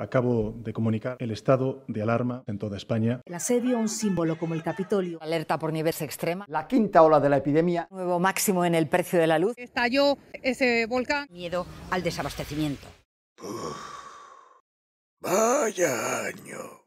Acabo de comunicar el estado de alarma en toda España. El asedio, un símbolo como el Capitolio. Alerta por nieve extrema. La quinta ola de la epidemia. Nuevo máximo en el precio de la luz. Estalló ese volcán. Miedo al desabastecimiento. vaya año.